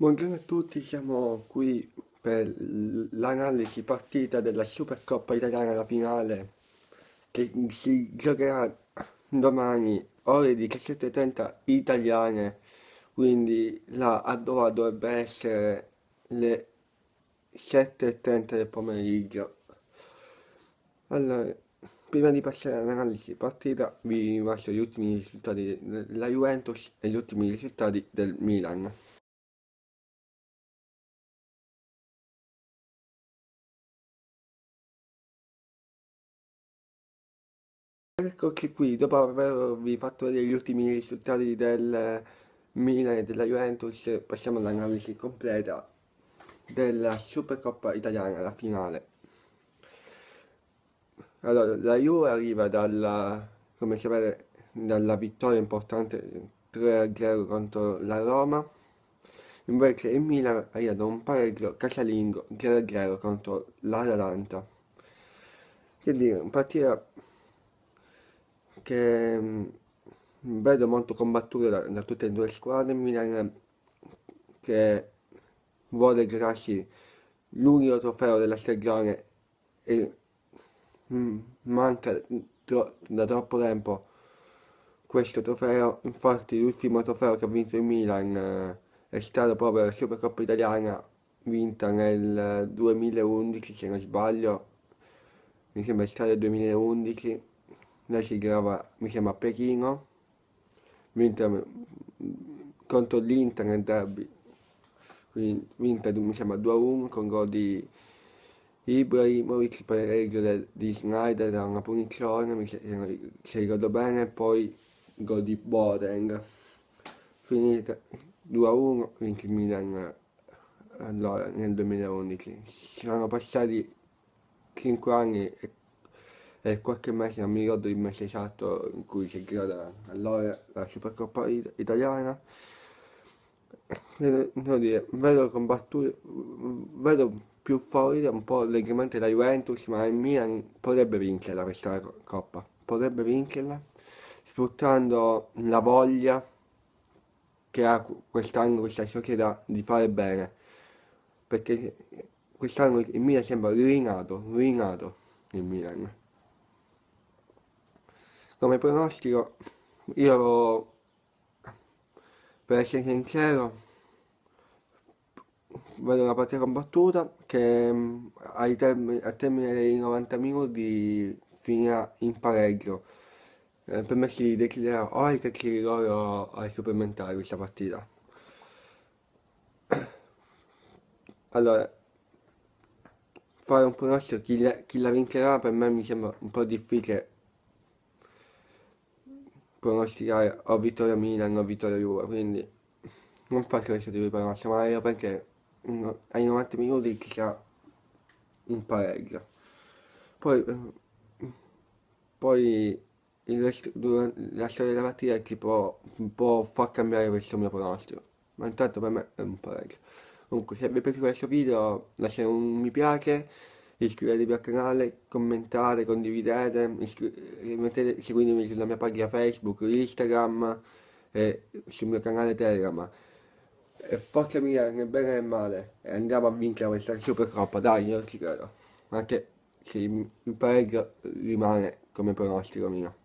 Buongiorno a tutti, siamo qui per l'analisi partita della Supercoppa italiana, la finale che si giocherà domani ore 17.30 italiane, quindi la Addova dovrebbe essere le 7.30 del pomeriggio. Allora, prima di passare all'analisi partita vi mostro gli ultimi risultati della Juventus e gli ultimi risultati del Milan. Eccoci qui, dopo avervi fatto vedere gli ultimi risultati del Milan e della Juventus, passiamo all'analisi completa della Supercoppa italiana, la finale. Allora, la Juve arriva dalla, come sapete, dalla vittoria importante 3-0 contro la Roma, invece il Milan arriva da un pareggio casalingo 0-0 contro l'Atalanta. Quindi, partita che mm, vedo molto combattuto da, da tutte e due le squadre, Milan che vuole girarsi l'unico trofeo della stagione e mm, manca tro da troppo tempo questo trofeo, infatti l'ultimo trofeo che ha vinto il Milan eh, è stato proprio la Supercoppa italiana vinta nel 2011 eh, se non sbaglio, mi sembra è stato il 2011 lei si trova, mi sembra, a Pechino, vinta mm, contro l'Inter nel derby, vinta mi sembra 2-1 con gol di Ibrahimovic per il reggio di Snyder da una punizione, mi sembra, se ricordo bene, poi gol di Bodeng. Finita 2-1, vinto il Milan allora, nel 2011. Ci sono passati 5 anni e e qualche mese non mi ricordo il mese esatto in cui si è girata allora la Supercoppa italiana. Devo dire, vedo combattuto, vedo più forte un po' leggermente la Juventus, ma il Milan potrebbe vincerla questa coppa, potrebbe vincerla sfruttando la voglia che ha quest'anno questa società di fare bene, perché quest'anno il Milan sembra rinato, rinato il Milan come pronostico io per essere sincero vedo una partita combattuta che mm, ai term- al termine dei 90 minuti finirà in pareggio eh, per me si declinerà o ai calci rigore o ai supplementari questa partita allora fare un pronostico chi, chi la vincerà per me mi sembra un po' difficile pronosticare o vittoria Milan o vittoria Juve, quindi non faccio questo tipo di pronostico, ma è perché ai 90 minuti ci sarà un pareggio. Poi, poi il resto, la storia della partita ti può, può far cambiare questo mio pronostico, ma intanto per me è un pareggio. Comunque, se vi è piaciuto questo video, lasciate un mi piace iscrivetevi al canale, commentate, condividete, eh, mettete, seguitemi sulla mia pagina Facebook, Instagram e sul mio canale Telegram. E forza mia, né bene né male, e andiamo a vincere questa Supercoppa, dai, io ci credo. Anche se il pareggio rimane come pronostico mio.